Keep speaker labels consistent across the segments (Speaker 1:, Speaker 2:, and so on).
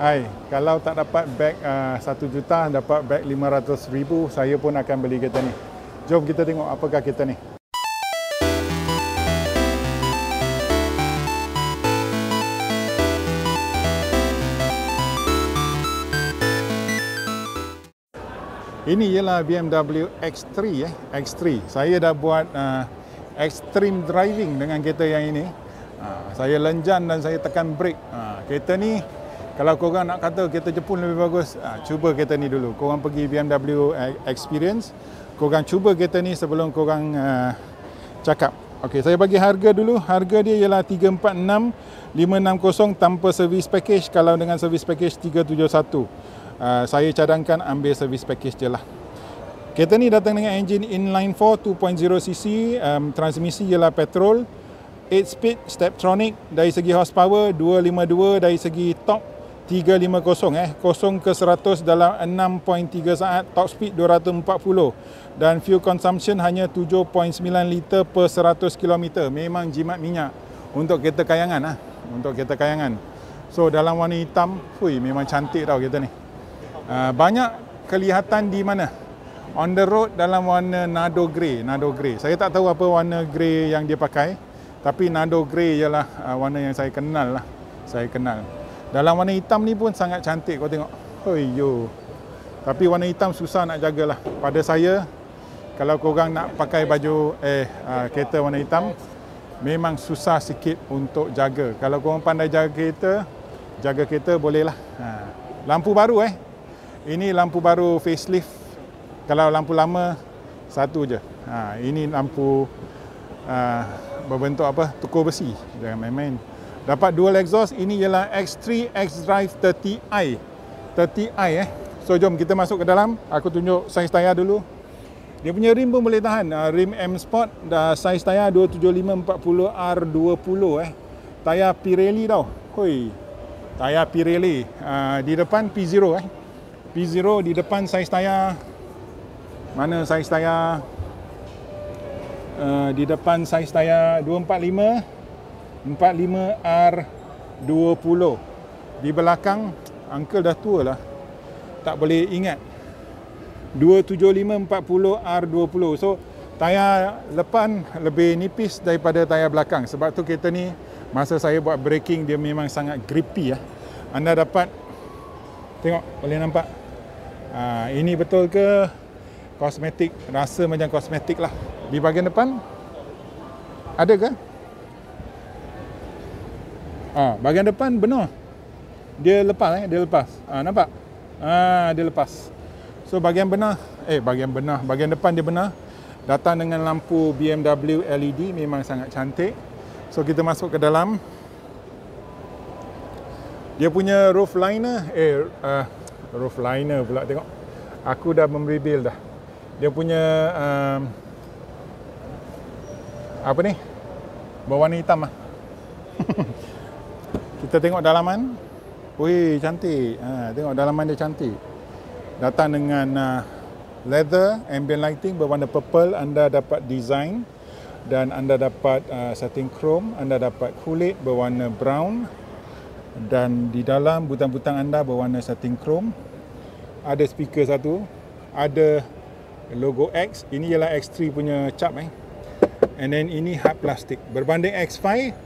Speaker 1: Hai, kalau tak dapat beg uh, 1 juta, dapat beg 500 ribu, saya pun akan beli kereta ni. Jom kita tengok apakah kereta ni. Ini ialah BMW X3 eh, X3. Saya dah buat uh, extreme driving dengan kereta yang ini. Uh, saya lenjan dan saya tekan brake. Uh, kereta ni kalau korang nak kata kereta Jepun lebih bagus, ha, cuba kereta ni dulu. Korang pergi BMW eh, Experience, korang cuba kereta ni sebelum korang uh, cakap. Okey, saya bagi harga dulu. Harga dia ialah 346, 346,560 tanpa servis package. Kalau dengan servis package 371, uh, ah, saya cadangkan ambil servis package je lah. Kereta ni datang dengan engine inline 4 2.0 cc, um, transmisi ialah petrol, 8 speed steptronic dari segi horsepower 252 dari segi top 350 eh 0 ke 100 dalam 6.3 saat top speed 240 dan fuel consumption hanya 7.9 liter per 100 km memang jimat minyak untuk kereta kayangan ah untuk kereta kayangan so dalam warna hitam fui memang cantik tau kereta ni uh, banyak kelihatan di mana on the road dalam warna nado grey nado grey saya tak tahu apa warna grey yang dia pakai tapi nado grey ialah uh, warna yang saya kenal lah saya kenal dalam warna hitam ni pun sangat cantik kau tengok. Hoi yo. Tapi warna hitam susah nak jagalah. Pada saya kalau kau orang nak pakai baju eh aa, ah, kereta warna hitam memang susah sikit untuk jaga. Kalau kau orang pandai jaga kereta, jaga kereta bolehlah. Ha. Lampu baru eh. Ini lampu baru facelift. Kalau lampu lama satu je. Ha, ini lampu aa, ah, berbentuk apa? Tukur besi. Jangan main-main dapat dual exhaust ini ialah X3 X Drive 30i 30i eh so jom kita masuk ke dalam aku tunjuk saiz tayar dulu dia punya rim pun boleh tahan ah, rim M Sport dah saiz tayar 275 40R20 eh tayar Pirelli tau hoi tayar Pirelli ah, di depan P0 eh P0 di depan saiz tayar mana saiz tayar uh, di depan saiz tayar 245 45R20 di belakang uncle dah tua lah tak boleh ingat 275 40R20 so tayar lepan lebih nipis daripada tayar belakang sebab tu kereta ni masa saya buat braking dia memang sangat grippy lah. anda dapat tengok boleh nampak ha, ini betul ke kosmetik rasa macam kosmetik lah di bahagian depan ada ke? Ha, bahagian depan benar. Dia lepas eh, dia lepas. Ha, nampak? Ha, dia lepas. So bahagian benar, eh bahagian benar, bahagian depan dia benar. Datang dengan lampu BMW LED memang sangat cantik. So kita masuk ke dalam. Dia punya roof liner, eh uh, roof liner pula tengok. Aku dah membebel dah. Dia punya um, apa ni? Berwarna hitam ah. Kita tengok dalaman. Wih, cantik. Ha, tengok dalaman dia cantik. Datang dengan uh, leather ambient lighting berwarna purple. Anda dapat design dan anda dapat uh, ah, setting chrome. Anda dapat kulit berwarna brown. Dan di dalam butang-butang anda berwarna setting chrome. Ada speaker satu. Ada logo X. Ini ialah X3 punya cap. Eh. And then ini hard plastic. Berbanding X5,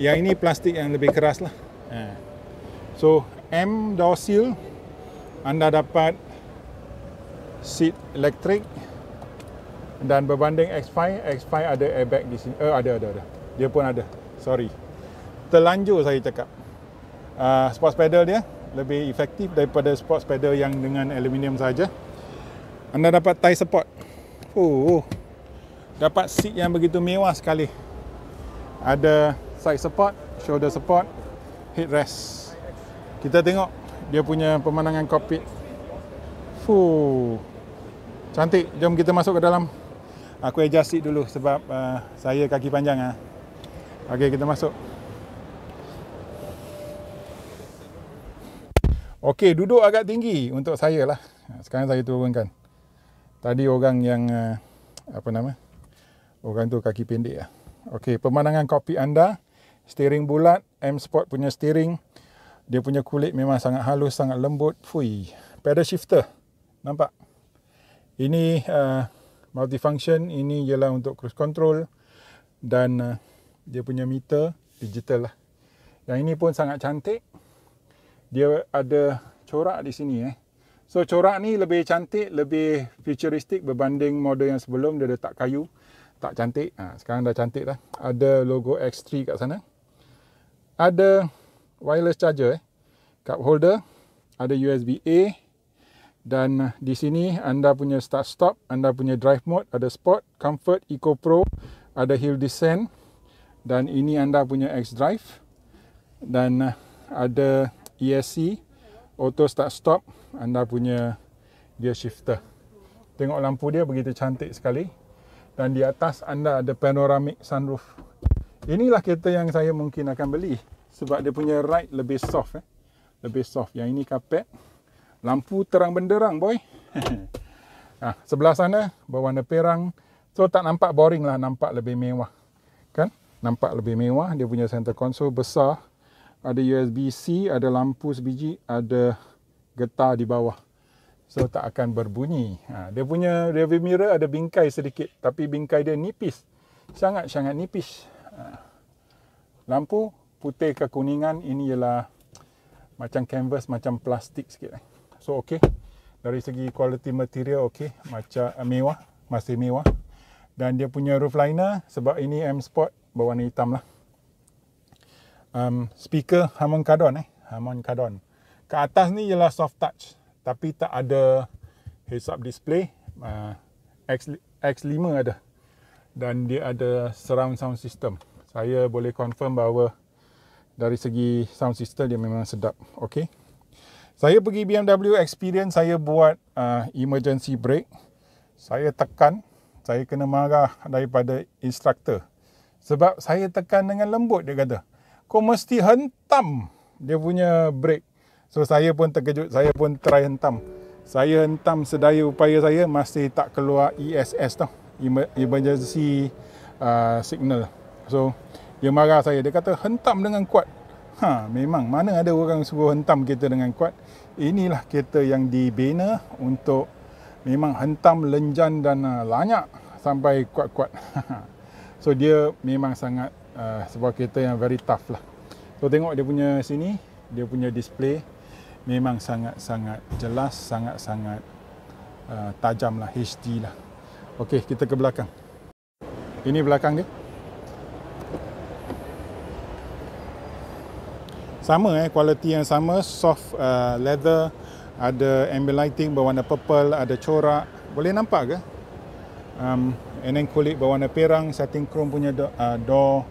Speaker 1: yang ini plastik yang lebih keras lah. Ha. So M door seal anda dapat seat elektrik dan berbanding X5, X5 ada airbag di sini. Eh ada ada ada. Dia pun ada. Sorry. Terlanjur saya cakap. Uh, sports pedal dia lebih efektif daripada sports pedal yang dengan aluminium saja. Anda dapat tie support. Oh. oh. Dapat seat yang begitu mewah sekali. Ada side support, shoulder support, headrest. Kita tengok dia punya pemandangan kokpit. Fuh. Cantik. Jom kita masuk ke dalam. Aku adjust seat dulu sebab uh, saya kaki panjang ah. Uh. Okey, kita masuk. Okey, duduk agak tinggi untuk saya lah. Sekarang saya turunkan. Tadi orang yang uh, apa nama? Orang tu kaki pendek lah. Okey, pemandangan kopi anda steering bulat M Sport punya steering dia punya kulit memang sangat halus sangat lembut fui pedal shifter nampak ini uh, multifunction ini ialah untuk cruise control dan uh, dia punya meter digital lah yang ini pun sangat cantik dia ada corak di sini eh so corak ni lebih cantik lebih futuristik berbanding model yang sebelum dia letak kayu tak cantik ha, sekarang dah cantik dah ada logo X3 kat sana ada wireless charger eh. cup holder ada USB A dan di sini anda punya start stop anda punya drive mode ada sport comfort eco pro ada hill descent dan ini anda punya X drive dan ada ESC auto start stop anda punya gear shifter tengok lampu dia begitu cantik sekali dan di atas anda ada panoramic sunroof Inilah kereta yang saya mungkin akan beli sebab dia punya ride lebih soft eh. Lebih soft. Yang ini carpet. Lampu terang benderang, boy. ah, sebelah sana berwarna perang. So tak nampak boring lah, nampak lebih mewah. Kan? Nampak lebih mewah. Dia punya center console besar. Ada USB-C, ada lampu sebiji, ada getar di bawah. So tak akan berbunyi. Ah, dia punya rear view mirror ada bingkai sedikit tapi bingkai dia nipis. Sangat-sangat nipis. Lampu putih ke kuningan ini ialah macam canvas macam plastik sikit. Eh. So okey. Dari segi quality material okey, macam uh, mewah, masih mewah. Dan dia punya roof liner sebab ini M Sport berwarna hitam lah. Um, speaker Harman Kardon eh, Harman Kardon. Ke atas ni ialah soft touch tapi tak ada heads up display. Uh, X X5 ada dan dia ada surround sound system. Saya boleh confirm bahawa dari segi sound system dia memang sedap. Okay. Saya pergi BMW Experience, saya buat uh, emergency brake. Saya tekan, saya kena marah daripada instructor. Sebab saya tekan dengan lembut, dia kata. Kau mesti hentam dia punya brake. So, saya pun terkejut, saya pun try hentam. Saya hentam sedaya upaya saya, masih tak keluar ESS tau emergency uh, signal. So, dia marah saya. Dia kata, hentam dengan kuat. Ha, memang. Mana ada orang suruh hentam kereta dengan kuat? Inilah kereta yang dibina untuk memang hentam lenjan dan uh, lanyak sampai kuat-kuat. so, dia memang sangat uh, sebuah kereta yang very tough lah. So, tengok dia punya sini. Dia punya display. Memang sangat-sangat jelas, sangat-sangat uh, tajam lah, HD lah. Okey, kita ke belakang. Ini belakang dia. Sama eh, kualiti yang sama, soft uh, leather, ada ambient lighting berwarna purple, ada corak. Boleh nampak ke? Um, and then kulit berwarna perang, setting chrome punya do, uh, door,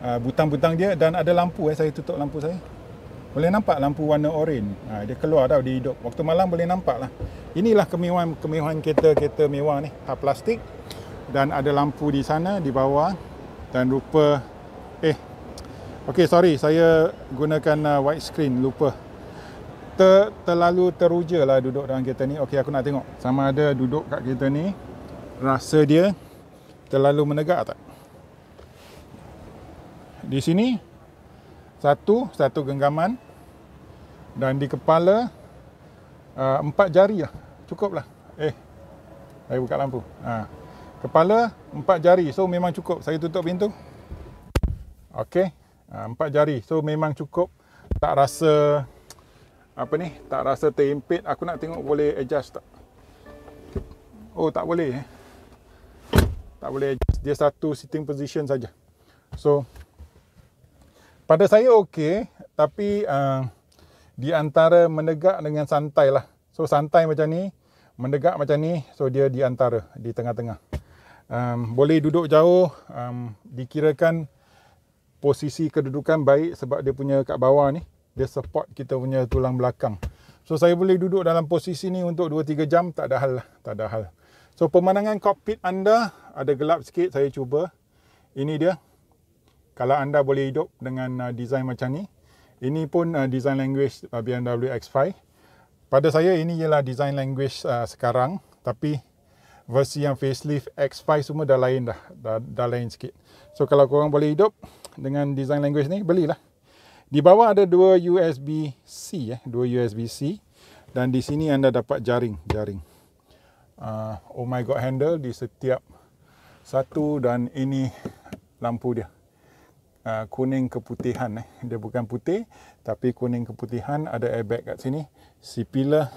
Speaker 1: uh, butang-butang dia dan ada lampu eh, saya tutup lampu saya boleh nampak lampu warna oren ha, dia keluar tau dia hidup waktu malam boleh nampak lah inilah kemewahan kemewahan kereta kereta mewah ni tak ha, plastik dan ada lampu di sana di bawah dan rupa eh ok sorry saya gunakan uh, white screen lupa Ter, terlalu teruja lah duduk dalam kereta ni ok aku nak tengok sama ada duduk kat kereta ni rasa dia terlalu menegak tak di sini satu satu genggaman dan di kepala uh, empat jari lah cukup lah eh saya buka lampu ha. kepala empat jari so memang cukup saya tutup pintu ok uh, ha, empat jari so memang cukup tak rasa apa ni tak rasa terimpit aku nak tengok boleh adjust tak oh tak boleh eh. tak boleh adjust dia satu sitting position saja so pada saya okey tapi uh, di antara menegak dengan santai lah. So santai macam ni, mendegak macam ni, so dia di antara, di tengah-tengah. Um, boleh duduk jauh, um, dikirakan posisi kedudukan baik sebab dia punya kat bawah ni, dia support kita punya tulang belakang. So saya boleh duduk dalam posisi ni untuk 2-3 jam, tak ada hal lah, tak ada hal. So pemandangan cockpit anda ada gelap sikit, saya cuba. Ini dia kalau anda boleh hidup dengan uh, design macam ni ini pun uh, design language uh, BMW X5 pada saya ini ialah design language uh, sekarang tapi versi yang facelift X5 semua dah lain dah, dah dah lain sikit so kalau korang boleh hidup dengan design language ni belilah di bawah ada dua USB C eh dua USB C dan di sini anda dapat jaring jaring uh, oh my god handle di setiap satu dan ini lampu dia Ah, kuning keputihan eh. dia bukan putih tapi kuning keputihan ada airbag kat sini C pillar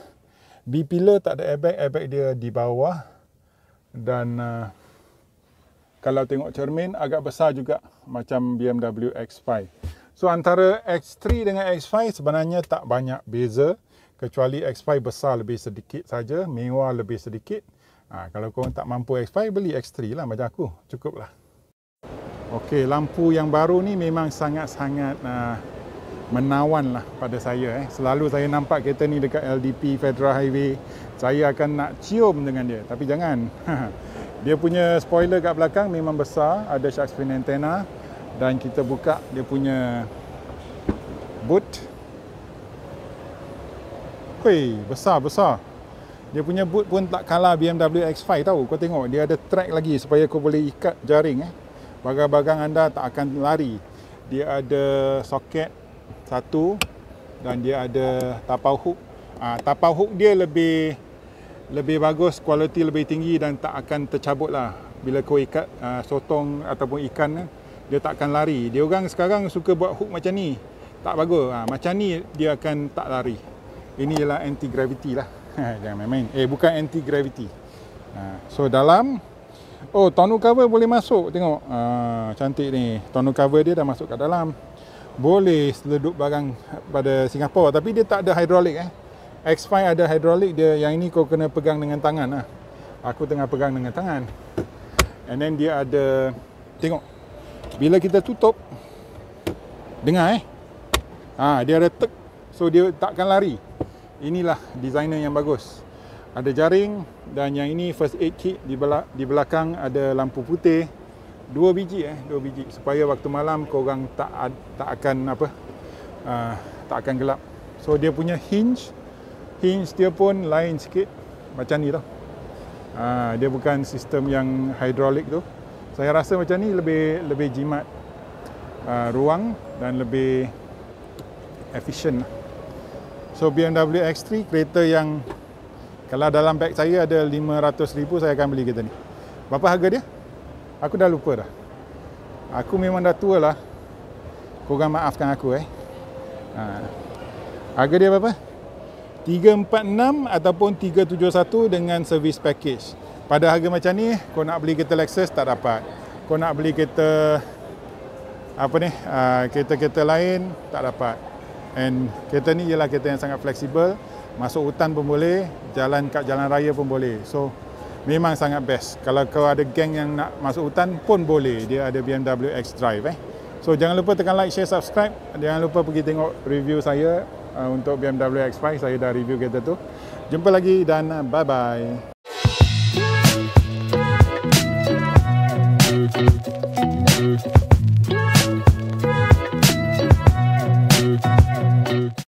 Speaker 1: B pillar tak ada airbag airbag dia di bawah dan ah, kalau tengok cermin agak besar juga macam BMW X5 so antara X3 dengan X5 sebenarnya tak banyak beza kecuali X5 besar lebih sedikit saja mewah lebih sedikit ha, kalau kau tak mampu X5 beli X3 lah macam aku cukup lah Okey, lampu yang baru ni memang sangat-sangat uh, menawan lah pada saya. Eh. Selalu saya nampak kereta ni dekat LDP Federal Highway. Saya akan nak cium dengan dia. Tapi jangan. dia punya spoiler kat belakang memang besar. Ada shark screen antenna. Dan kita buka dia punya boot. Hui, besar-besar. Dia punya boot pun tak kalah BMW X5 tau. Kau tengok, dia ada track lagi supaya kau boleh ikat jaring eh barang-barang anda tak akan lari. Dia ada soket satu dan dia ada tapau hook. Ah, tapau hook dia lebih lebih bagus, kualiti lebih tinggi dan tak akan tercabut lah. Bila kau ikat uh, sotong ataupun ikan, dia tak akan lari. Dia orang sekarang suka buat hook macam ni. Tak bagus. Ha, macam ni dia akan tak lari. Ini ialah anti-gravity lah. Jangan main-main. Eh, bukan anti-gravity. Ha, so, dalam Oh, tonu cover boleh masuk. Tengok. Ah, cantik ni. Tonu cover dia dah masuk kat dalam. Boleh seleduk barang pada Singapura. Tapi dia tak ada hidrolik eh. X5 ada hidrolik dia. Yang ini kau kena pegang dengan tangan lah. Aku tengah pegang dengan tangan. And then dia ada... Tengok. Bila kita tutup. Dengar eh. Ah, dia ada tek. So, dia takkan lari. Inilah designer yang bagus ada jaring dan yang ini first aid kit di belak di belakang ada lampu putih dua biji eh dua biji supaya waktu malam kau orang tak tak akan apa uh, tak akan gelap so dia punya hinge hinge dia pun lain sikit macam ni lah uh, dia bukan sistem yang hidrolik tu saya rasa macam ni lebih lebih jimat uh, ruang dan lebih efisien lah. so BMW X3 kereta yang kalau dalam beg saya ada RM500,000, saya akan beli kereta ni. Berapa harga dia? Aku dah lupa dah. Aku memang dah tua lah. Korang maafkan aku eh. Ha. Harga dia berapa? 346 ataupun 371 dengan service package. Pada harga macam ni, kau nak beli kereta Lexus tak dapat. Kau nak beli kereta apa ni? Ah, kereta-kereta lain tak dapat. And kereta ni ialah kereta yang sangat fleksibel masuk hutan pun boleh, jalan kat jalan raya pun boleh. So memang sangat best. Kalau kau ada geng yang nak masuk hutan pun boleh. Dia ada BMW X Drive eh. So jangan lupa tekan like, share, subscribe. Jangan lupa pergi tengok review saya uh, untuk BMW X5. Saya dah review kereta tu. Jumpa lagi dan uh, bye-bye. Thank you.